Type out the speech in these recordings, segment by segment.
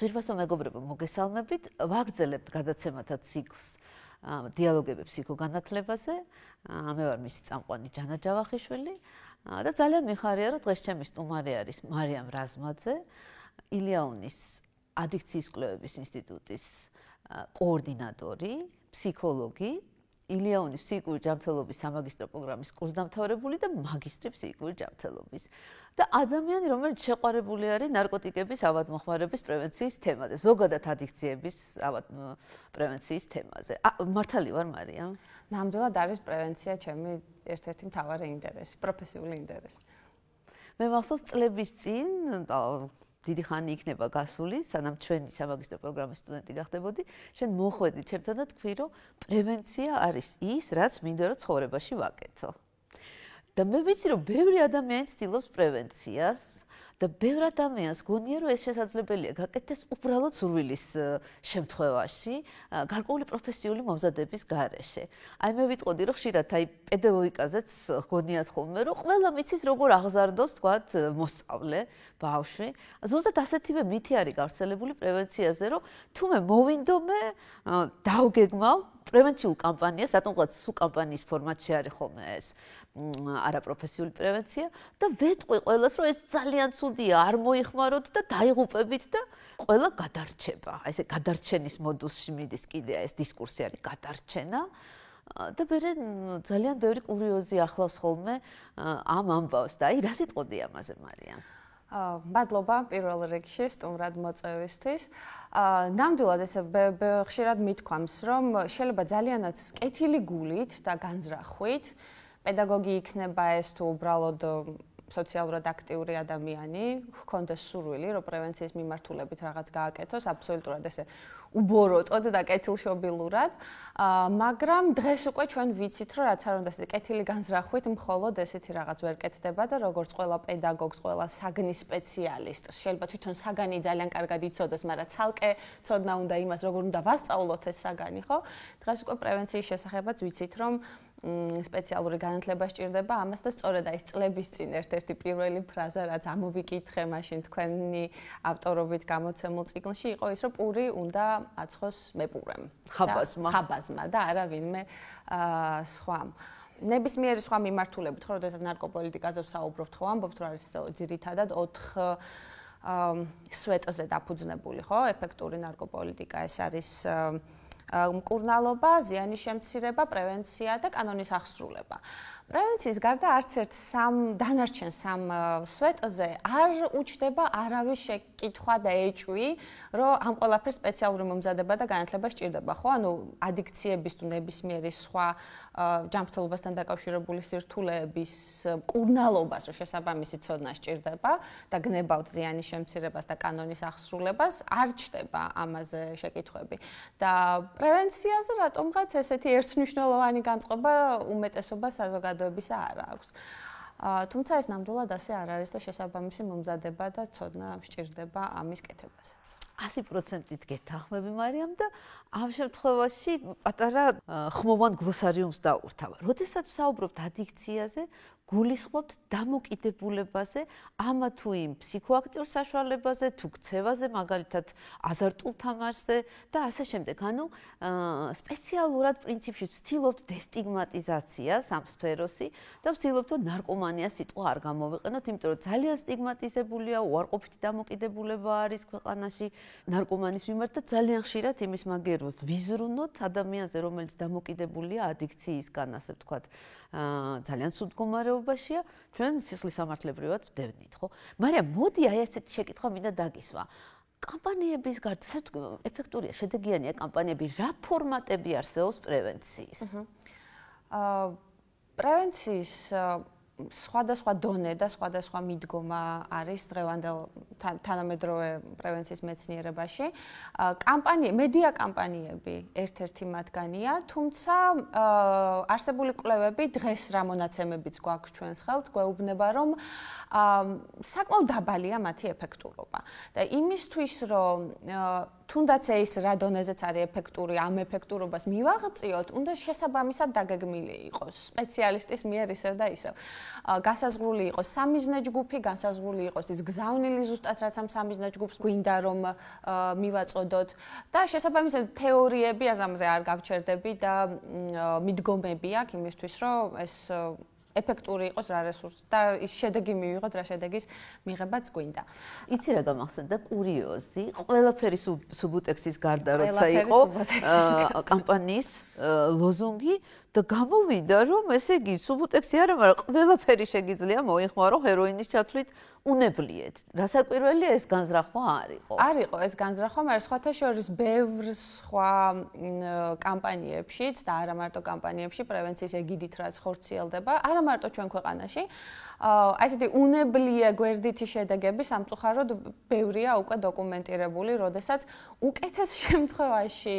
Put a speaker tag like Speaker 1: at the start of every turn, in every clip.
Speaker 1: ძირფასო მეგობრებო, მოგესალმებით. ვაგრძელებთ გადაცემათა ციკლს დიალოგებს ფსიქოგანათლებაზე. მე ვარ მისი წამყვანი ჯანა ჯავახიშვილი და ძალიან მიხარია, რომ დღეს ჩემი სტუმარი არის მარიამ რაზმაძე, ილიაუნის ადიქციის კვლევების ინსტიტუტის კოორდინატორი, ფსიქოლოგი, ილიაუნის ფსიქიკური ჯანმრთელობის სამაგისტრო პროგრამის კურსდამთავრებული და მაგისტრი ფსიქიკური ჯანმრთელობის. და ადამიანი, რომელიც შეყარებული არის ნარკოტიკების ავადმყოფობის პრევენციის თემაზე, ზოგადად ადიქციების ავად პრევენციის თემაზე. მართალი ვარ, მარია? ნამდვილად არის პრევენცია ჩემი ერთ-ერთი მთავარი ინტერესი, პროფესიული ინტერესი. მე მახსოვს წლების წინ დიდი ხანი იქნება გასული, სანამ ჩვენი სამაგისტრო პროგრამის სტუდენტი გახდებოდი, შენ მოხვედი ჩემთან და თქვი, რომ პრევენცია არის ის, რაც მინდა რომ ცხოვრებაში ვაკეთო. და მე ვიცი რომ ბევრი ადამიანი ცდილობს პრევენციას და ბევრი ადამიანს გონია რომ ეს შესაძლებელია გაკეთდეს უბრალოდ სურვილის შემთხვევაში გარკვეული პროფესიული მომზადების გარეშე. აი მე ვიტყოდი რომ ხშირად აი პედაგოგიკაზეც გონიათ ხოლმე რომ ყველა მიცის როგორ აღზარდოს თქვათ მოსწავლე ბავშვი. ზუსტად ასეთივე მითი არის გავრცელებული პრევენციაზე რომ თუმე მოვინდომე დავგეგმავ პრევენციულ კამპანიას, რატომღაც სუ კამპანიის ფორმატი არის ხოლმე ეს არაპროფესიული პრევენცია და ვეთყვი ყოველას, რომ ეს ძალიან ცუდია, არ მოიხმაროთ და დაიღუპებით და ყოლა გადარჩება. აი ესე გადარჩენის მოდუსში მიდის კიდე ეს დისკურსი არის გადარჩენა. და მე ძალიან ბევრი კურიოზი ახლავს ხოლმე ამ ამბავს და აი რა სიტყვია ამაზე მარიამ.
Speaker 2: აა მადლობა პირველ რიგში სტუმრად მოწვევისთვის. აა ნამდვილად ეს ხშირად მითქვამს, რომ შეიძლება ძალიანაც კეთილი გულით და განზრახვით პედაგოგი იქნება ეს თუ უბრალოდ სოციალურად აქტიური ადამიანი, ჰქონდეს სურვილი, რომ პრევენციის მიმართულებით რაღაც გააკეთოს, აბსოლუტურად ესე უბოროტოდ და კეთილშობილურად. ა მაგრამ დღეს უკვე ჩვენ ვიცით, რომ რაც არ უნდა ესე კეთილი განზრახვით, მხოლოდ ესეთი რაღაც ვერ კეთდება და როგორც ყველა პედაგოგი, ყველა საგნის სპეციალისტი, შეიძლება თვითონ საგანი ძალიან კარგად იცოდეს, მაგრამ ცალკე ცოდნა უნდა იმას, როგორ უნდა ვასწავლოთ ეს საგანი, ხო? დღეს უკვე პრევენციის შესახებაც ვიცით, რომ სპეციალური განათლება სჭირდება ამას და სწორედ აი წლების წინ ერთ-ერთი პირველი ფრაზა რაც ამოვიკითხე მაშინ თქვენი ავტორობით გამოცემულ ციკლში იყო ის რომ პური უნდა აცხოს მეპურემ ხაბაზმა ხაბაზმა და არა ვინმე სხვა ნებისმიერი სხვა მიმართულებით ხო შესაძლოა ნარკოპოლიტიკაზე საუბრობთ ხო ამბობთ რომ არის ისე ძირითადად 4 აა სვეტოზე დაფუძნებული ხო ეფექტური ნარკოპოლიტიკა ეს არის აა მკურნალობა, ზიანის შემცირება, პრევენცია და კანონის აღსრულება. პრევენციის გარდა არც ერთ სამ დანარჩენ სამ სვეტოზე არ უჩდება არავის შეკითხვა და ეჭვი, რომ ამ ყველაფერს სპეციალური მომზადება და განათლება სჭირდება, ხო? ანუ ადიქციების თუ ნებისმიერი სხვა ჯანმრთელობასთან დაკავშირებული სირთულეების კურნალობას რო შესაბამისი ცოდნა სჭირდება და გნებავთ ზიანის შემცირებას და კანონის აღსრულებას, არ ჩდება ამაზე შეკითხვები. და პრევენციაზე რატომღაც ესეთი ერთნიშნულოვანი განწყობა უმეტესობა საზოგადო საზოგადოებისა არ აქვს. აა თუმცა ეს ნამდვილად ასე არ არის და შესაბამისი მომზადება და ცოდნა მსჭირდება ამის კეთებასაც.
Speaker 1: 100%-ით გეთანხმები მარიამ და ამ შემთხვევაში პატარა ხმოვან გლოსარიუმს დაურთავ. როდესაც საუბრობთ ადიქციაზე, გულისხმობთ დამოკიდებულებაზე, ამა თუ იმ ფსიქოაქტიურ საშუალებაზე, თუ ქცევაზე, მაგალითად, აზარტულ თამაშზე და ასე შემდეგ. ანუ სპეციალურად პრინციპში ვცდილობთ დესტიგმატიზაციას ამ სფეროსი და ვცდილობთ ნარკომანია სიტყვა არ გამოვიყენოთ, იმიტომ რომ ძალიან სტიგმატიზებულია, უარყოფითი დამოკიდებულება არის ქვეყანაში ნარკომანის მიმართ და ძალიან ხშირად იმის მაგერ ვიზრუნოთ ადამიანზე, რომელიც დამოკიდებულია ადიქციისგან, ასე ვთქვათ. ძალიან სუდ მდგომარეობაშია, ჩვენ სისხლის სამართლებრივად ვდევნით, ხო? მაგრამ მოდი აი ასეთი შეკითხვა მინდა დაგისვა. კამპანიების გარდაცეთ ეფექტურია, შედეგიანია კამპანიები, რა ფორმატები არსებობს პრევენციის? აა პრევენციის აა სხვადასხვა
Speaker 2: დონე და სხვადასხვა მიდგომა არის დღევანდელ თანამედროვე პრევენციის მეცნიერებაში. კამპანია, მედია კამპანიები ერთ-ერთი მათგანია, თუმცა არსებული კვლევები დღეს რა მონაცემებიც გვაქვს ჩვენს ხელთ, გვეუბნება რომ საკმაოდ დაბალია მათი ეფექტურობა. და იმისთვის რომ თუნდაც ეს რა დონეზეც არის ეფექტური, ამ ეფექტურობას მივაღწიოთ, უნდა შესაბამისად დაგეგმილი იყოს სპეციალისტის მიერ ისე და ისე. გასაზრული იყოს სამიზნე ჯგუფი, გასაზრული იყოს ის გზავნილი ზუსტად რაც ამ სამიზნე ჯგუფს გვინდა რომ მივაწოდოთ და შესაბამისად თეორიები ამაზე არ გავჩერდები და მიდგომები აქვს იმისთვის, რომ ეს ეფექტური იყოს რა რესურსი და ის შედეგი მივიღოთ რა შედეგის მიღებაც გვინდა.
Speaker 1: იცი რა გამახსენდა კურიოზი, ყველაფერი სუბუტექსის გარდა როცა იყო კამპანიის ლოზუნგი, და გამომინდა რომ ესე იგი სუბუტექსი არა მაგრამ ყველაფერი შეიძლება მოიხმარო ჰეროინის ჩათვლით უნებლიეთ. რასაკვირველია ეს განზრახვა არისო?
Speaker 2: არისო ეს განზრახვა, მაგრამ სხვათა შორის ბევრ სხვა კამპანიებშიც და არა მარტო კამპანიებში პრევენციის ეგიდით რაც ხორციელდება, არა მარტო ჩვენ ქვეყანაში. აა ესეთი უნებლიე გვერდითი შედეგები სამწუხაროდ ბევრია უკვე დოკუმენტირებული, როდესაც უკეთეს შემთხვევაში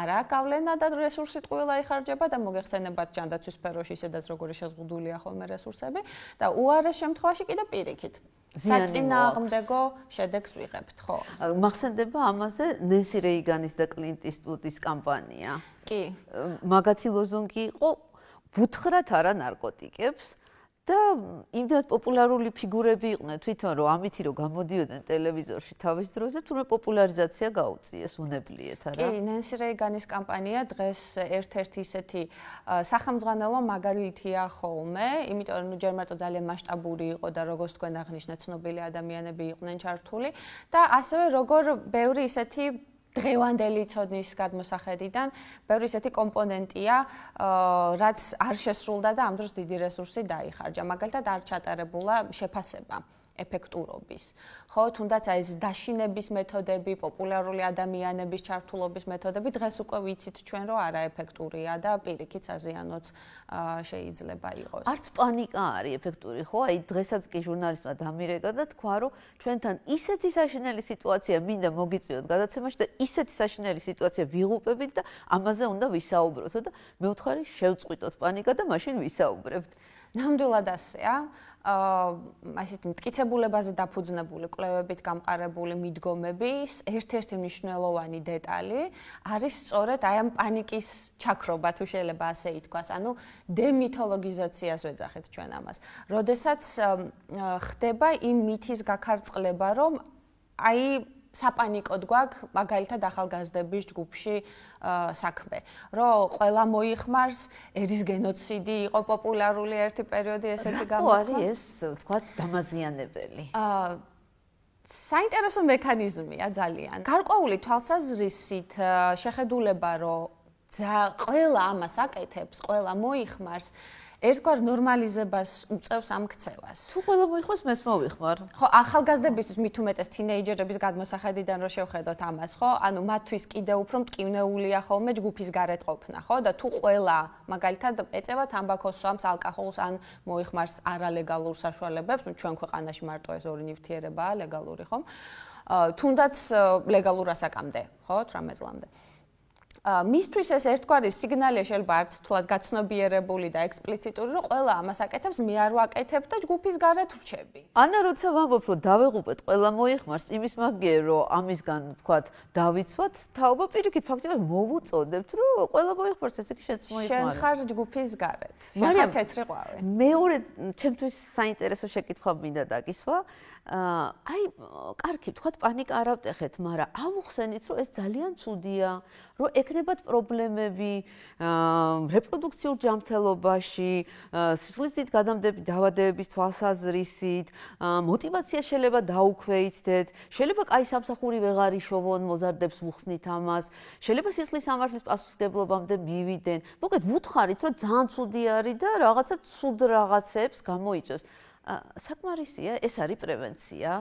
Speaker 2: არა გავლენა და რესურსი ყველა იხარჯება და მოგეხ მოხსენებად ჯანდაცვის სფეროში შედაც როგორი შეზღუდულია ხოლმე რესურსები და უარეს შემთხვევაში კიდე პირიქით საწინააღმდეგო შედეგს ვიღებთ, ხო?
Speaker 1: მახსენდება ამაზე ნესი რეიგანის და კლინტის სტუდის კამპანია. კი. მაგათი ლოზუნგი იყო: "ვუთხრათ არა ნარკოტიკებს, და იმდენად პოპულარული ფიგურები იყვნენ თვითონ რომ ამითი რომ გამოდიოდნენ ტელევიზორში თავის დროზე თურმე პოპულარიზაცია გაუწიეს უნებლიეთ არა კი
Speaker 2: ნენსი რეგანის კამპანია დღეს ერთ-ერთი ისეთი სახელმძღვანელო მაგალითია ხოლმე იმიტომ რომ ჯერ მარტო ძალიან მასშტაბური იყო და როგორც თქვენ აღნიშნეთ ცნობილი ადამიანები იყვნენ ჩართული და ასევე როგორ ბევრი ისეთი დღევანდელი ცოდნის გადმოსახედიდან ბევრი ესეთი კომპონენტია, რაც არ შესრულდა და ამ დროს დიდი რესურსი დაიხარჯა. მაგალითად, არ ჩატარებულა შეფასება. ეფექტურობის. ხო, თუნდაც აი ეს დაშინების მეთოდები, პოპულარული ადამიანების ჩართულობის მეთოდები დღეს უკვე ვიცით ჩვენ, რომ არაეფექტურია
Speaker 1: და პირიქით საზიანოც შეიძლება იყოს. არც პანიკა არის ეფექტური, ხო? აი დღესაც კი ჟურნალისტმა დამირეკა და თქვა, რომ ჩვენთან ისეთი საშინელი სიტუაცია მინდა მოგიწიოთ გადაცემაში და ისეთი საშინელი სიტუაცია ვიღუპებით და ამაზე უნდა ვისაუბროთ და მეუთხარი შევწყვიტოთ პანიკა და მაშინ ვისაუბრებთ. ნამდვილად ასეა
Speaker 2: აა ასეთი მткиცებულებაზე დაფუძნებული კლევებით გამყარებული მიდგომების ერთ-ერთი მნიშვნელოვანი დეტალი არის სწორედ აი ამ პანიკის ჩაქრობა თუ შეიძლება ასე ითქვას ანუ დემითოლოგიზაციას ვეძახით ჩვენ ამას როდესაც ხდება იმ მითის გაქარწყლება რომ აი საპანიკოდ გვაქვს მაგალითად ახალგაზრდების ჯგუფში საქმე, რომ ყველა მოიხმარს ერის გენოციდი იყო პოპულარული ერთი პერიოდი ესეთი გამოდგა. რა არის ეს,
Speaker 1: ვთქვათ, დამაზიანებელი?
Speaker 2: აა საინტერესო მექანიზმია ძალიან. გარკვეული თვალსაზრისით შეხედულება, რომ ძა ყველა ამას აკეთებს, ყველა მოიხმარს. ერთგვარ ნორმალიზებას უწევს ამ ქცევას.
Speaker 1: თუ ყველა მოიხმოს, მეც მოვიხმარ.
Speaker 2: ხო, ახალგაზრდებისთვის მით უმეტეს თინეიჯერების გადმოსახედიდან რომ შევხედოთ ამას, ხო? ანუ მათთვის კიდე უფრო მტკივნეულია ხოლმე ჯგუფის გარეთ ყოფნა, ხო? და თუ ყველა, მაგალითად, ეწევა თამბაქოს, სვამს, ალკოჰოლს ან მოიხმარს არალეგალურ საშუალებებს, ნუ ჩვენ ქვეყანაში მარტო ეს ორი ნივთიერებაა ლეგალური, ხო? აა თუნდაც ლეგალურ ასაკამდე, ხო? 18 წლამდე. აა მისთვის ეს ერთგვარი სიგნალია შეიძლება არც თულად გაცნობიერებული და ექსპლიციტური, რომ ყველა ამას აკეთებს, მე არ ვაკეთებ და ჯგუფის გარეთ ვრჩები.
Speaker 1: ანა როცა ვამბობ, რომ დავეღუპეთ, ყველა მოიხმარს, იმის მაგია, რომ ამისგან თქვათ, დავიცვათ, თაობა პირიქით ფაქტიურად მოვუწოდებთ, რომ ყველა მოიხმარს, ესე იგი შეც მოიხმარს. შენ ხარ
Speaker 2: ჯგუფის გარეთ. შეხა თეთრი ყავე.
Speaker 1: მეორე, ჩემთვის საინტერესო შეკითხვა მინდა დაგისვა. აი, კარგი, თქვა პანიკა არ ავტეხეთ, მაგრამ ამოხსენით, რომ ეს ძალიან чуდია, რომ ექნებათ პრობლემები რეპროდუქციულ ჯანმრთელობაში, სისხლისით გადამდები დაავადების თვალსაზრისით, мотиваცია შეიძლება დაუქვეითდეთ, შეიძლება კაი სამსახური ვეღარ იშოვონ, მოზარდებს მუხსნით ამას, შეიძლება სისხლის სამართლის პასუხისგებლობამდე მივიდნენ. მოკლედ, ვუთხარით, რომ ძალიან чуდი არის და რაღაცა чуდ რაღაცებს გამოიწვევს. საკმარისია, ეს არის პრევენცია.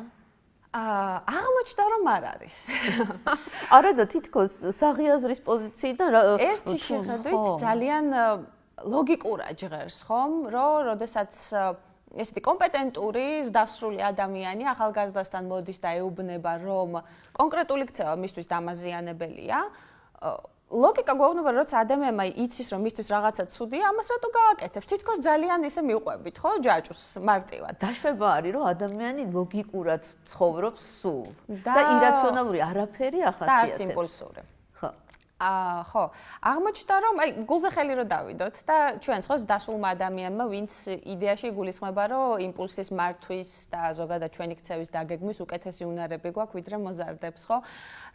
Speaker 1: აა აღმოჩნდა რომ არ არის. არადა თითქოს საღიაზრის პოზიციიდან ერთი შეხედვით ძალიან
Speaker 2: ლოგიკურა ჯღერს ხომ, რომ როდესაც ესეთი კომპეტენტური, დასრული ადამიანი ახალგაზრდასთან მოდის და ეუბნება, რომ კონკრეტული ქცევა მისთვის დამაზიანებელია, ლოგიკა გვეუბნება რომ როცა ადამიანმა იცის რომ მისთვის რაღაცა ცუდია, ამას რატო გააკეთებს? თითქოს ძალიან ისე მიყვებით, ხო, ჯაჭვს მარტივად.
Speaker 1: დაშვება არის რომ ადამიანი ლოგიკურად ცხოვრობს სულ და irrationalური არაფერი ახასიათებს. და არც იმპულსური.
Speaker 2: ა ხო აღმოჩნდა რომ აი გულზე ხელი რომ დავიდოთ და ჩვენ ხო დასულმა ადამიანმა ვინც იდეაში გულისხმება რომ იმპულსის მართვის და ზოგადად ჩვენი ქცევის დაგეგმვის უკეთესი უნარები გვაქვს ვიდრე მოზარდებს ხო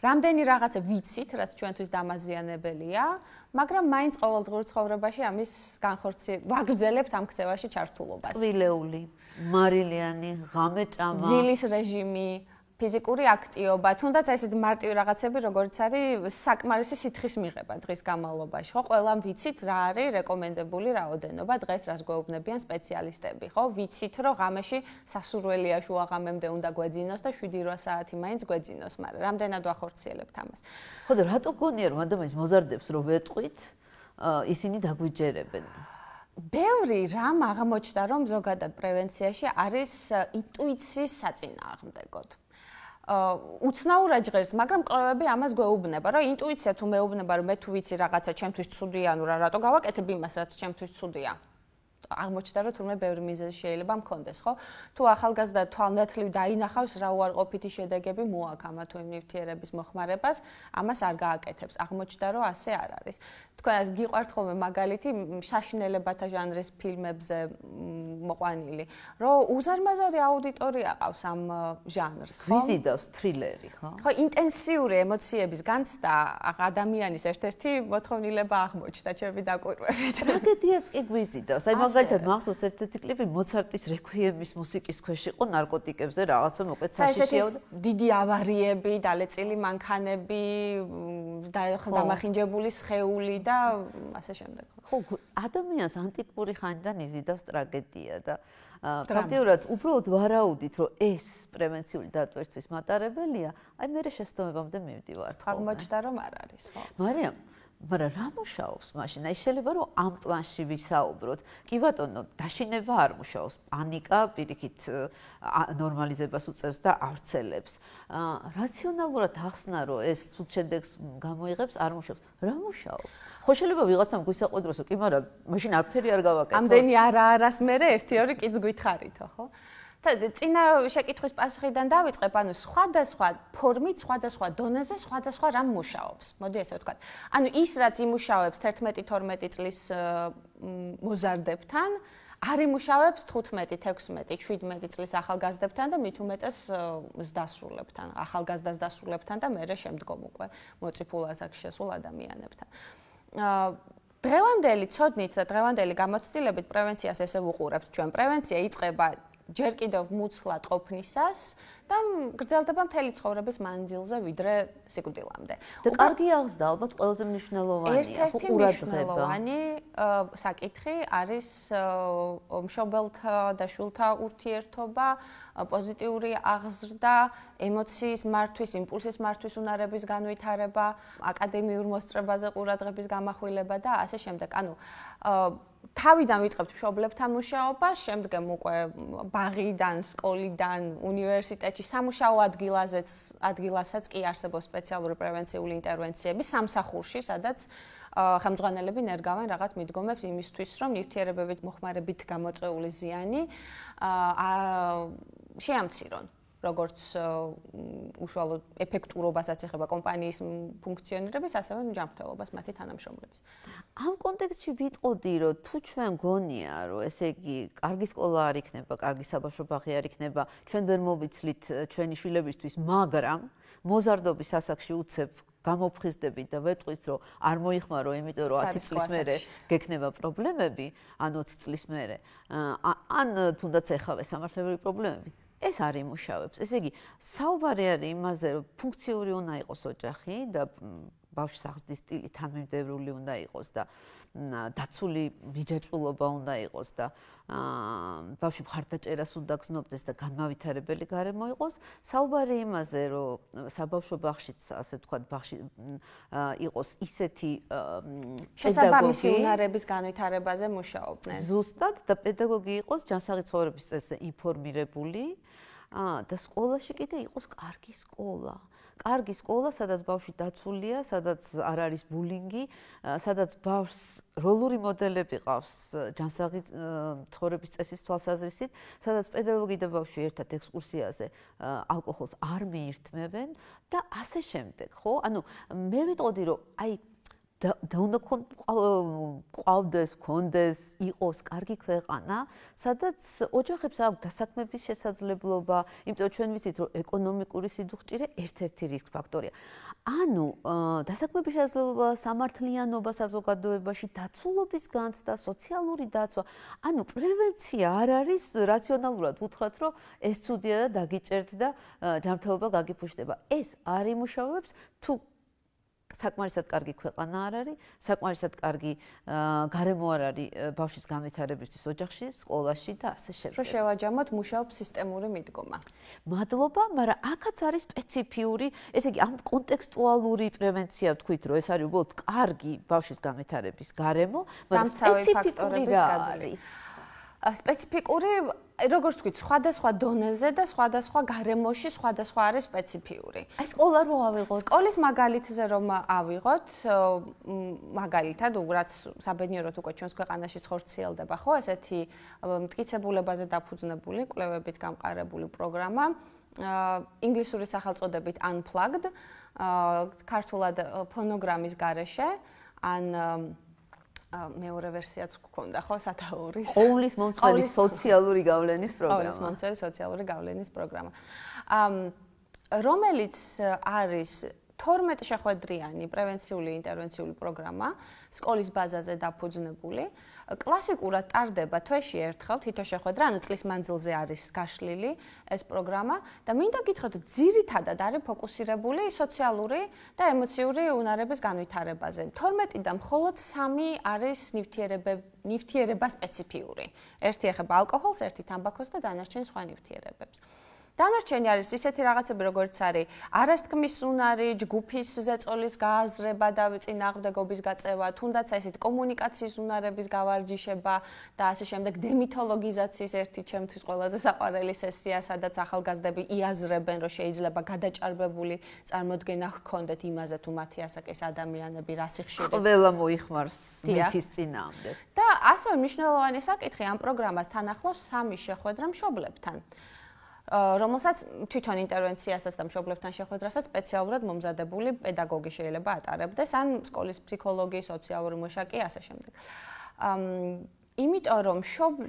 Speaker 2: რამდენი რაღაცა ვიცით რაც ჩვენთვის დამაზიანებელია მაგრამ მაინც ყოველდღურ ცხოვრებაში ამის განხორცი ვაგრძელებთ ამ ქცევაში ჩართულობას
Speaker 1: წვილეული მარილიანი ღამე წამა ძილის
Speaker 2: რეჟიმი ფიზიკური აქტიობა, თუნდაც ესეთ მარტივ რაღაცები, როგორც არის საკმარისი სითხის მიღება დღის განმავლობაში, ხო, ყველამ ვიცით რა არის რეკომენდებული რაოდენობა დღეს, რაც გვეუბნებიან სპეციალისტები, ხო? ვიცით, რომ ღამეში სასურველია შუა ღამემდე უნდა გვეძინოს და 7-8 საათი მაინც გვეძინოს, მაგრამ რამდენად
Speaker 1: ვახორციელებთ ამას? ხო და რატო გონია რომ ადამიანს მოზარდებს რომ ვეტყვით, ისინი დაგვიჯერებენ.
Speaker 2: ბევრი რამ აღმოჩნდა, რომ ზოგადად პრევენციაში არის ინტუიციის საწინააღმდეგო. უცნაურად ჟღერს, მაგრამ კვლევები ამას გვეუბნება, რომ ინტუიცია თუ მეუბნება, რომ მე თუ ვიცი რაღაცა ჩემთვის ცუდია, ანუ რა რატო გავაკეთებ იმას, რაც ჩემთვის ცუდია. აღმოჩნდა, რომ თურმე ბევრი მიზეზი შეიძლება მქონდეს, ხო? თუ ახალგაზრდა თვალნათლივ დაინახავს რა უარყოფითი შედეგები მოაქვს ამა თუ იმ ნივთიერების მოხმარებას, ამას არ გააკეთებს. აღმოჩნდა, რომ ასე არ არის. თქვენ გიყვართ ხოლმე მაგალითი საშინელებათა ჟანრის ფილმებზე მ მოყვანილი, რომ უზარმაზარი აუდიტორია ყავს ამ ჟანრს, ხო? ვიზიდოს
Speaker 1: თრილერი, ხო?
Speaker 2: ხო, ინტენსიური ემოციების განცდა ადამიანის ერთ-ერთი მოთხოვნილება აღმოჩნდა ჩემი დაკვირვებით.
Speaker 1: ტრაგედიას კი ვიზიდოს. აი მაგალითად, მახსოვს ერთ-ერთი კლიპი მოცარტის რეკვიემის მუსიკის ქვეშ იყო ნარკოტიკებზე რაღაცა მოკეთ საშიშეო.
Speaker 2: დიდი ავარიები, დალეწილი მანქანები, დამახინჯებული სხეული და ასე შემდეგ.
Speaker 1: ხო, ადამიანს ანტიკური ხანიდან იზიდავს ტრაგედია. ჩავიდა და ფაქტიურად უბრალოდ ვარაუდით, რომ ეს პრევენციული დატვირთვის მატარებელია, აი მე შეესწომებამდე მივდივარ. აღმოჩნდა რომ არ არის, ხო? მარიამ, მაგრამ რა მუშაობს მაშინ? აი შეიძლება რომ ამ პლანში ვისაუბროთ. კი ბატონო, დაშინება არ მუშაობს. პანიკა პირიქით ნორმალიზებას უწევს და არცელებს. აა რაციონალურად ახსნა რომ ეს ცუდ შედეგს გამოიღებს, არ მუშაობს. რა მუშაობს? ხო შეიძლება ვიღაცამ გვისაყვედროსო, კი მაგრამ მაშინ არფერი არ გავაკეთო. ამდენი
Speaker 2: არა-არას მე ერთი-ორი კიც გითხარითო, ხო? და წინა შეკითხვის პასუხიდან დავიწყებ, ანუ სხვადასხვა ფორმით, სხვადასხვა დონეზე, სხვადასხვა რამ მუშაობს. მოდი ესე ვთქვა. ანუ ის რაც იმუშავებს 11-12 წლის მოზარდებთან, არ იმუშავებს 15-16, 17 წლის ახალგაზრდებთან და მით უმეტეს ზდასრულებთან, ახალგაზრდას დასრულებთან და მეორე შემდგომ უკვე მოციფულ ასაკში შესულ ადამიანებთან. აა დღევანდელი ცოდნით და დღევანდელი გამოცდილებით პრევენციას ესე ვუყურებთ ჩვენ. პრევენცია იწყება ჯერ კიდევ მუცლა ტყოფნისას და გრძელდება მთელი ცხოვრების მანძილზე ვიდრე სიკვდილამდე.
Speaker 1: და კარგი აღს და ალბათ ყველაზე მნიშვნელოვანია, ერთ-ერთი მნიშვნელოვანი
Speaker 2: საკითხი არის მშობელთა და შულთა ურთიერთობა, პოზიტიური აღზრდა, ემოციის მართვის, იმპულსის მართვის უნარების განვითარება, აკადემიურ მოსწრებაზე ყურადღების გამახვილება და ასე შემდეგ. ანუ თავიდან ვიწყებთ მშობლებთან მუშაობას, შემდგომ უკვე ბაღიდან, სკოლიდან, უნივერსიტეტში სამუშაო ადგილაზეც, ადგილასაც კი არსებობს სპეციალური პრევენციული ინტერვენციები სამსახურში, სადაც ხელმძღვანელები ნერგავენ რაღაც მიდგომებს იმისთვის, რომ ნივთიერებებით მოხმარებით გამოწეული ზიანი აა შეამციროს. როგორც უშუალოდ ეფექტურობასაც ეხება კომპანიის ფუნქციონირების, ასევე ნამდვილობას მათი თანამშრომლების.
Speaker 1: ამ კონტექსტში ვიტყოდი, რომ თუ ჩვენ გონია, რომ ესე იგი, კარგი სკოლა არ იქნება, კარგი საბავშვო ბაღი არ იქნება, ჩვენ ვერ მოვიცლით ჩვენი შვილებისთვის, მაგრამ მოზარდობის ასაკში უცებ გამოფხიზდები და ვეტყვით რომ არ მოიხმარო, იმიტომ რომ 10 წლის მერე გექნება პრობლემები, ან 20 წლის მერე. ან თუნდაც ეხავე სამართლებრივი პრობლემები. ეს არ იმუშავებს. ესე იგი, საუბარი არის იმაზე, რომ ფუნქციური უნდა იყოს ოჯახი და ბავშვის აღზრდის სტილი თანმიმდევრული უნდა იყოს და დაცული ვიჯაჭულობა უნდა იყოს და აა ბავშვი ხარდაჭერას უნდა გზნობდეს და განმავითარებელი გარემო იყოს. საუბარი იმაზე, რომ საბავშვო ბაღშიც, ასე ვთქვათ, ბაღში იყოს ისეთი შესაბამისი უნარების
Speaker 2: განვითარებაზე მუშაობდნენ.
Speaker 1: ზუსტად და პედაგოგი იყოს ჯანსაღი ცხოვრების წესზე ინფორმირებული. აა და სკოლაში კიდე იყოს კარგი სკოლა. კარგი სკოლა, სადაც ბავშვი დაცულია, სადაც არ არის ბულინგი, სადაც ბავშვს როლური მოდელები ყავს ჯანსაღი ცხოვრების წესის თვალსაზრისით, სადაც პედაგოგი და ბავშვი ერთად ექსკურსიაზე ალკოჰოლს არ მიირთმევენ და ასე შემდეგ, ხო? ანუ მე ვიტყოდი, რომ აი და და უნდა ყავდეს, კონდეს, იყოს კარგი ქვეყანა, სადაც ოჯახებს აქვს დასაქმების შესაძლებლობა, იმიტომ ჩვენ ვიცით, რომ ეკონომიკური სიდუხჭირე ერთ-ერთი რისკ ფაქტორია. ანუ დასაქმების შესაძლებლობა, სამართლიანობა საზოგადოებაში, დაცულობის განცდა, სოციალური დაცვა, ანუ პრევენცია არ არის რაციონალურად უთხრათ, რომ ეს ცუდია და დაგიჭერთ და ჯანმრთელობა გაგიფუშტება. ეს არ იმუშავებს თუ საკმარისად კარგი ქვეყანა არ არის, საკმარისად კარგი გარემო არ არის э, ბავშვის განვითარებისთვის ოჯახში, სკოლაში და ასე შემდეგ. რომ შევაჯამოთ, მუშაობს სისტემური მიდგომა. მადლობა, მაგრამ აქაც არის სპეციფიური, ესე იგი, ამ კონტექსტუალური პრევენცია ვთქვით, რომ ეს არის უბრალოდ კარგი ბავშვის განვითარების გარემო, მაგრამ სპეციფიკური ფაქტორების გაზრი. სპეციფიკური როგორც ვთქვი,
Speaker 2: სხვადასხვა დონეზე და სხვადასხვა გარემოში სხვადასხვა არის სპეციფიური. აი სკოლა რო ავიღოთ. სკოლის მაგალითზე რომ ავიღოთ, მაგალითად, უბრალოდ საბედნიეროდ უკვე ჩვენს ქვეყანაში ხორციელდება ხო ესეთი მткиცებულებაზე დაფუძნებული კვლევებით გამყარებული პროგრამა. ინგლისური სახელწოდებით unplugged, ქართულად ფონოგრამის garaşe, ან მეორე ვერსიაც გქონდა ხო სათაურის ყოვლის
Speaker 1: მომწველის სოციალური გავლენის პროგრამა ყოვლის მომწველის
Speaker 2: სოციალური გავლენის პროგრამა ამ რომელიც არის 12 შეხვედრიანი პრევენციული ინტერვენციული პროგრამა სკოლის ბაზაზე დაფუძნებული. კლასიკურად ტარდება თვეში ერთხელ თითო შეხვედრა, ანუ წლის მანძილზე არის გაშლილი ეს პროგრამა და მინდა გითხრათ, ძირითადად არის ფოკუსირებული სოციალური და ემოციური უნარების განვითარებაზე. 12-დან მხოლოდ 3 არის ნივთიერებები, ნივთიერება სპეციფიური. ერთი ეხება ალკოჰოლს, ერთი თამბაქოს და დანარჩენ სხვა ნივთიერებებს. დანარჩენი არის ისეთი რაღაცები, როგორც არის არასთქმის უნარი, ჯგუფის ზეწოლის გააზრება და წინააღმდეგობის გაწევა, თუნდაც ესეთ კომუნიკაციის უნარების გავარჯიშება და ასე შემდეგ დემითოლოგიზაციის ერთი ჩემთვის ყველაზე საყვარელი სესია, სადაც ახალგაზრდები იაზრებენ, რომ შეიძლება გადაჭარბებული წარმოდგენა ჰქონდეთ იმაზე თუ მათი ასაკის ადამიანები რას იხშირებენ. ყველა
Speaker 1: მოიხმარს მეთის წინაამდე.
Speaker 2: და ასე მნიშვნელოვანი საკითხი ამ პროგრამას თან ახლავს სამი შეხვედრა მშობლებთან. რომელსაც თვითონ ინტერვენციასაც და მშობლებთან შეხვედრასაც სპეციალურად მომზადებული პედაგოგი შეიძლება ატარებდეს, ან სკოლის ფსიქოლოგი, სოციალური მუშაკი ასე შემდეგ. ამ იმიტომ რომ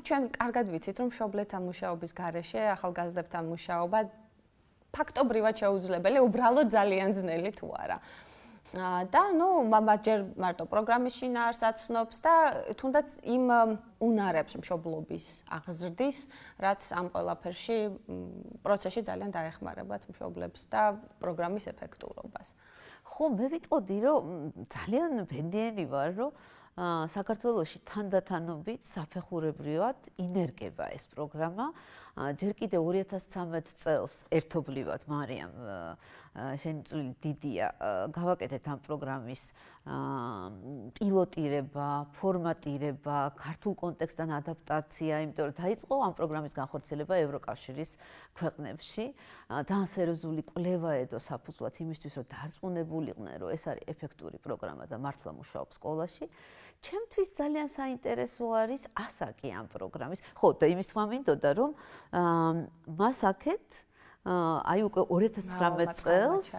Speaker 2: ჩვენ კარგად ვიცით, რომ მშობლებთან მუშაობის გარეშე ახალგაზრდებთან მუშაობა ფაქტობრივად შეუძლებელი, უბრალოდ ძალიან ძნელი თუ არა. და ნუ мама ჯერ მარტო პროგრამაში ნაარსაცნობს და თუნდაც იმ უნარებს მშობლობის აღზრდის, რაც ამ ყველაფერში პროცესში ძალიან დაეხმარება მშობლებს და პროგრამის ეფექტურობას.
Speaker 1: ხო, მე ვიტყოდი, რომ ძალიან ბედნიერი ვარ, რომ ა საქართველოში თანდათანობით საფეხურებრივად ინერგება ეს პროგრამა. ჯერ კიდე 2013 წელს ერთობლივად მარიამ შენი წული დიდია გავაკეთეთ ამ პროგრამის პილოტირება, ფორმატირება, ქართულ კონტექსტთან ადაპტაცია, იმიტომ რომ დაიწყო ამ პროგრამის განხორციელება ევროკავშირის ქვეყნებში. ძალიან სერიოზული კვლევა ედო საფუძვლად იმისთვის, რომ დარწმუნებულიყვნენ, რომ ეს არის ეფექტური პროგრამა და მართლა მუშაობს სკოლაში. ჩემთვის ძალიან საინტერესო არის ასაკი ამ პროგრამის. ხო, და იმის თქმა მინდოდა რომ აა მასაკეთ აა აი უკვე 2019 წელს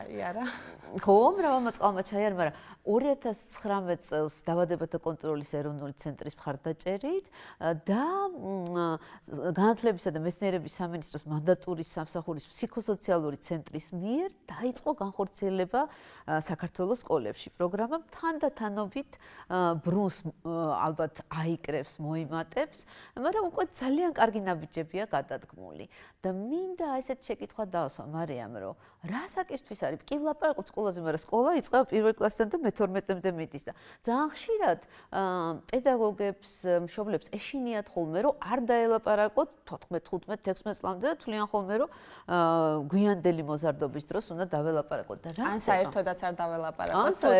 Speaker 1: ხო მრავალმა წამა ჩაიარ მაგრამ 2019 წელს დაავადებათა კონტროლის ეროვნული ცენტრის მხარდაჭერით და განათლებისა და მეცნიერების სამინისტროს მანდატურის სამსახურის ფსიქოსოციალური ცენტრის მიერ დაიწყო განხორციელება საქართველოს სკოლებში პროგრამამ თანდათანობით ბრუნს ალბათ აიკრევს მოიმატებს მაგრამ უკვე ძალიან კარგი ნაბიჯებია გადადგმული და მინდა ესეთ შეკითხვა კითხვა დავსვა მარიამ რო რა საკითხის არის კი ლაპარაკობ სკოლაზე მაგრამ სკოლა იწყება პირველ კლასიდან და მე12-მდე მიდის და ძალიან ხშირად პედაგოგებს მშობლებს ეშინიათ ხოლმე რომ არ დაელაპარაკოთ 14 15 16 წლამდე და თვლიან ხოლმე რომ გვიანდელი მოზარდობის დროს უნდა დაველაპარაკოთ და რა ან საერთოდაც
Speaker 2: არ დაველაპარაკოთ თუ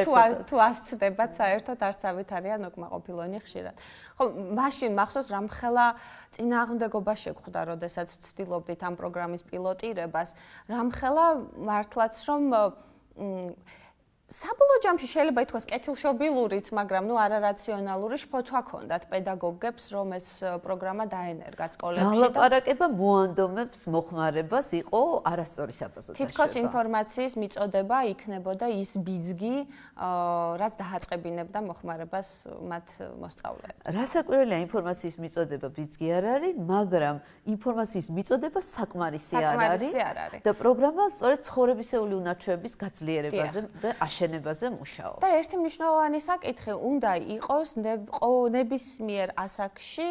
Speaker 2: თუ არ ცდებათ საერთოდ არც ავით არიან ოკმაყოფილონი ხშირად ხო მაშინ მახსოვს რამხელა წინააღმდეგობა შეგხვდა როდესაც ცდილობდით ამ პროგრამის პილოტირება ხდებას. რამხელა მართლაც რომ საბოლოო ჯამში შეიძლება ითქვას კეთილშობილურიც, მაგრამ ნუ არარაციონალური შფოთვა ქონდათ პედაგოგებს, რომ ეს პროგრამა დაენერგათ სკოლებში და
Speaker 1: ლაპარაკება მოანდომებს მოხმარებას იყო არასწორი საფასო. თითქოს
Speaker 2: ინფორმაციის მიწოდება იქნებოდა ის ბიძგი, რაც დააწებინებდა მოხმარებას მათ
Speaker 1: მოსწავლეებს. რასაკვირველია, ინფორმაციის მიწოდება ბიძგი არ არის, მაგრამ ინფორმაციის მიწოდება საკმარისი არ არის. საკმარისი არ არის. და პროგრამა სწორედ ცხოვრებისეული უნარჩვების გაძლიერებაზე და აშენებაზე მუშაობს.
Speaker 2: და ერთი მნიშვნელოვანი საკითხი უნდა იყოს ნებისმიერ ასაკში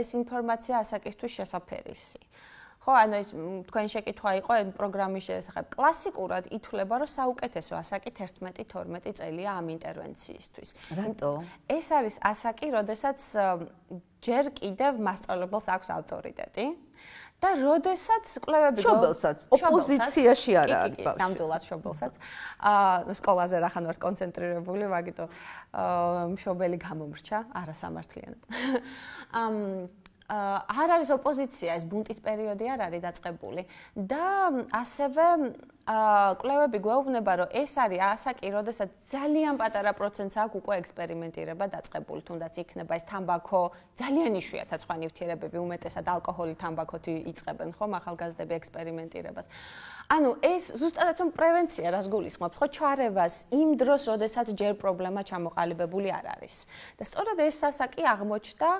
Speaker 2: ეს ინფორმაცია ასაკისთვის შესაფერისი. ხო, ანუ ეს თქვენი შეკითხვა იყო ამ პროგრამის შესახებ. კლასიკურად ითვლება, რომ საუკეთესო ასაკი 11-12 წელია ამ ინტერვენციისთვის. რატო? ეს არის ასაკი, როდესაც ჯერ კიდევ მასწავლებელს აქვს ავტორიტეტი. და როდესაც კლევები შობელსაც ოპოზიციაში არა აქვს ნამდვილად შობელსაც აა სკოლაზე რახან ვარ კონცენტრირებული მაგიტო შობელი გამომრჩა არასამართლიანად ამ არ არის ოპოზიცია ეს ბუნტის პერიოდი არ არის დაწყებული და ასევე აა კვლევები გვეუბნება, რომ ეს არის ასაკი, როდესაც ძალიან პატარა პროცენტს აქვს უკვე ექსპერიმენტირება დაწყებული, თუნდაც იქნება ეს თამბაქო, ძალიან იშვიათად სხვა ნივთიერებები, უმეტესად ალკოჰოლი, თამბაქოთ იწყებენ, ხო, ახალგაზრდები ექსპერიმენტირებას. ანუ ეს ზუსტადაც რომ პრევენცია რას გულისხმობს, ხო, ჩარევას იმ დროს, როდესაც ჯერ პრობლემა ჩამოყალიბებული არ არის. და სწორედ ეს სასაკი აღმოჩნდა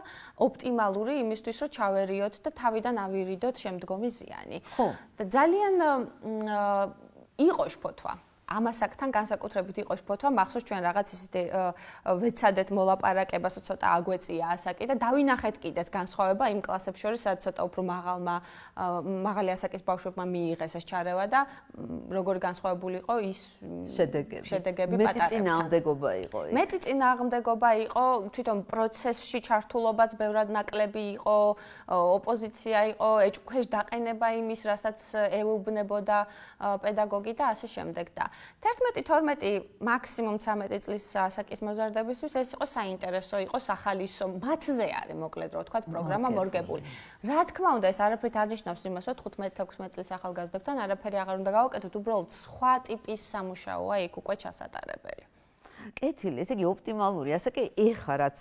Speaker 2: ოპტიმალური იმისთვის, რომ ჩავერიოთ და თავიდან ავირიდოთ შემდგომი ზიანი. ხო. და ძალიან აა იყო შფოთვა. ამასაკთან განსაკუთრებით იყოს ფოთო, მახსოვს ჩვენ რაღაც ისე ვეცადეთ მოლაპარაკებას, ცოტა აგვეწია ასაკი და დავინახეთ კიდეც განსხვავება იმ კლასებს შორის, სადაც ცოტა უფრო მაღალმა მაღალი ასაკის ბავშვებმა მიიღეს ეს ჩარევა და როგორ განსხვავებული იყო ის შედეგები.
Speaker 1: შედეგები პატარა. მეტი წინააღმდეგობა იყო. მეტი
Speaker 2: წინააღმდეგობა იყო თვითონ პროცესში ჩართულობაც ბევრად ნაკლები იყო, ოპოზიცია იყო, ეჭქვეშ დაყენება იმის, რასაც ეუბნებოდა პედაგოგი და ასე შემდეგ და 11-12 მაქსიმუმ 13 წლის ასაკის მოზარდებისთვის ეს იყო საინტერესო, იყო სახალისო, მათზე არის მოკლედ რო ვთქვათ პროგრამა მორგებული. რა თქმა უნდა, ეს არაფერი არ ნიშნავს იმას, რომ 15-16 წლის ახალგაზრდებთან არაფერი აღარ უნდა გავაკეთოთ, უბრალოდ სხვა ტიპის სამუშაოა იქ უკვე ჩასატარებელი.
Speaker 1: კეთილი, ესე იგი ოპტიმალური, ასე კი ეხა რაც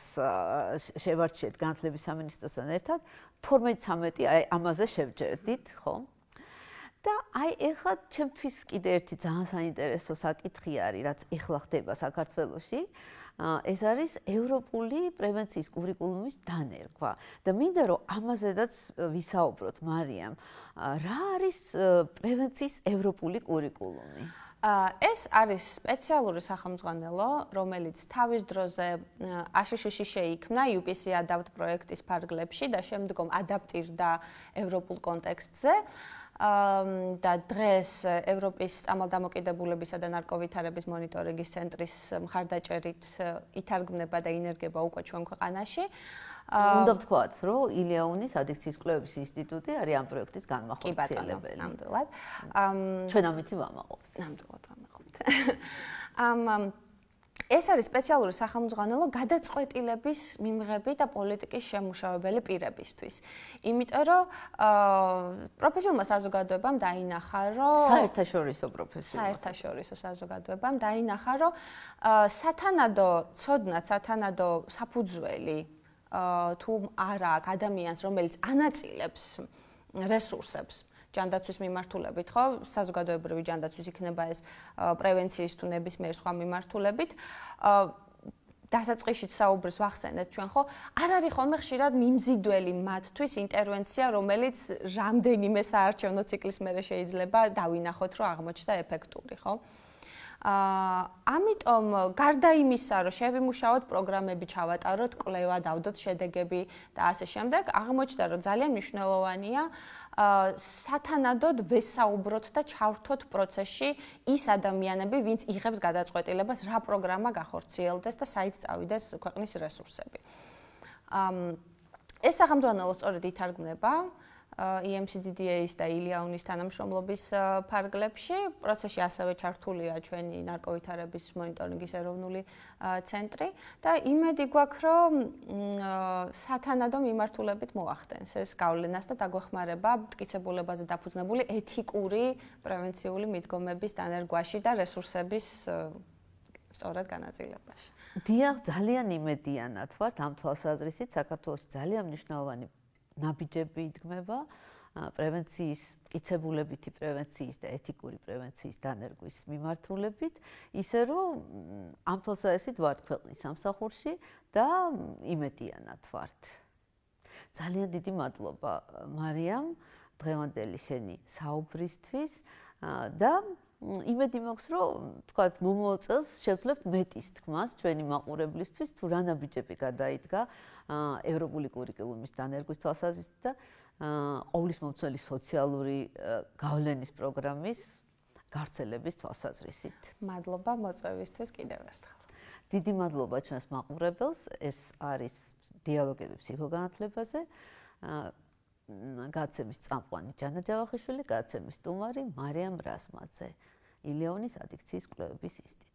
Speaker 1: შევარჩიეთ განათლების სამინისტროსთან ერთად, 12-13 აი ამაზე შევჯერდით, ხო? და აი ეხლა ჩემთვის კიდე ერთი ძალიან საინტერესო საკითხი არის, რაც ეხლა ხდება საქართველოსში. ეს არის ევროპული პრევენციის კურიკულუმის დანერგვა და მინდა რომ ამაზედაც ვისაუბროთ მარიამ. რა არის პრევენციის ევროპული კურიკულუმი?
Speaker 2: ეს არის სპეციალური სახელმძღვანელო, რომელიც თავის დროზე აშშშში შეიქმნა UPC Adapt პროექტის ფარგლებში და შემდგომ ადაპტირდა ევროპულ კონტექსტზე. და დღეს ევროპის სამალდამოკიდებულებისა და ნარკოვითარების მონიტორინგის ცენტრის მხარდაჭერით ითარგმნება და ინერგება უკვე ჩვენ ქვეყანაში. უნდა
Speaker 1: ვთქვათ, რომ ილიაუნის ადიქციის კვლევების ინსტიტუტი არის ამ პროექტის განმახორციელებელი. ნამდვილად. ჩვენ ამით ვამაყობთ. ნამდვილად ვამაყობთ.
Speaker 2: ამ ეს არის სპეციალური სახელმძღვანელო გადაწყვეტილების მიმღები და პოლიტიკის შემუშავებელი პირებისთვის. იმიტომ რომ პროფესიონალ საზოგადოებამ დაინახა, რომ
Speaker 1: საერთაშორისო პროფესია.
Speaker 2: საერთაშორისო საზოგადოებამ დაინახა, რომ სათანადო ცოდნა, სათანადო საფუძველი თუ არა ადამიანს, რომელიც ანაწილებს რესურსებს ჯანდაცვის მიმართულებით, ხო? საზოგადოებრივი ჯანდაცვის იქნება ეს პრევენციის თუ ნებისმიერ სხვა მიმართულებით. აა დასაწყისშიც საუბრს ვახსენეთ ჩვენ, ხო? არ არის ხოლმე ხშირად მიმზიდველი მათთვის ინტერვენცია, რომელიც რამდენიმე საარჩევნო ციკლის მერე შეიძლება დავინახოთ, რომ აღმოჩნდა ეფექტური, ხო? აა აა ამიტომ გარდა იმისა, რომ შევიმუშავოთ პროგრამები, ჩავატაროთ კვლევა, დავდოთ შედეგები და ასე შემდეგ, აღმოჩნდა, რომ ძალიან მნიშვნელოვანია აა სათანადოდ ვესაუბროთ და ჩავრთოთ პროცესში ის ადამიანები, ვინც იღებს გადაწყვეტილებას, რა პროგრამა გახორციელდეს და საით წავიდეს ქვეყნის რესურსები. აა ეს სახელმძღვანელო სწორედ ითარგმნება აა EMCDDA-ის და ილიაუნის თანამშრომლობის ფარგლებში. პროცესში ასევე ჩართულია ჩვენი ნარკოვითარების მონიტორინგის ეროვნული ცენტრი და იმედი გვაქვს, რომ სათანადო მიმართულებით მოახდენს ეს გავლენას და დაგვეხმარება მტკიცებულებაზე დაფუძნებული ეთიკური პრევენციული მიდგომების დანერგვაში და რესურსების სწორად განაწილებაში.
Speaker 1: დიახ, ძალიან იმედიანად ვარ ამ თვალსაზრისით საქართველოს ძალიან მნიშვნელოვანი ნაბიჯები იდგმება პრევენციის კიცებულებითი პრევენციის და ეთიკური პრევენციის დანერგვის მიმართულებით, ისე რომ ამ თვალსაზრისით ვართ ქვეყნის სამსახურში და იმედიანად ვართ. ძალიან დიდი მადლობა, მარიამ, დღევანდელი შენი საუბრისთვის და იმედი მაქვს, რომ თქვა მომოწელს შევძლებთ მეტის თქმას ჩვენი მაყურებლისთვის, თუ რა ნაბიჯები გადაიდგა ევროპული კურიკულუმის დანერგვის თვალსაზრისით და ყოვლის მომცველი სოციალური გავლენის პროგრამის გარცელების თვალსაზრისით.
Speaker 2: მადლობა მოწვევისთვის კიდევ ერთხელ.
Speaker 1: დიდი მადლობა ჩვენს მაყურებელს. ეს არის დიალოგები ფსიქოგანათლებაზე. გაცემის წამყვანი ჯანა ჯავახიშვილი, გაცემის სტუმარი მარიამ რასმაძე. ილეონის ადიქციის კვლევების ინსტიტუტი.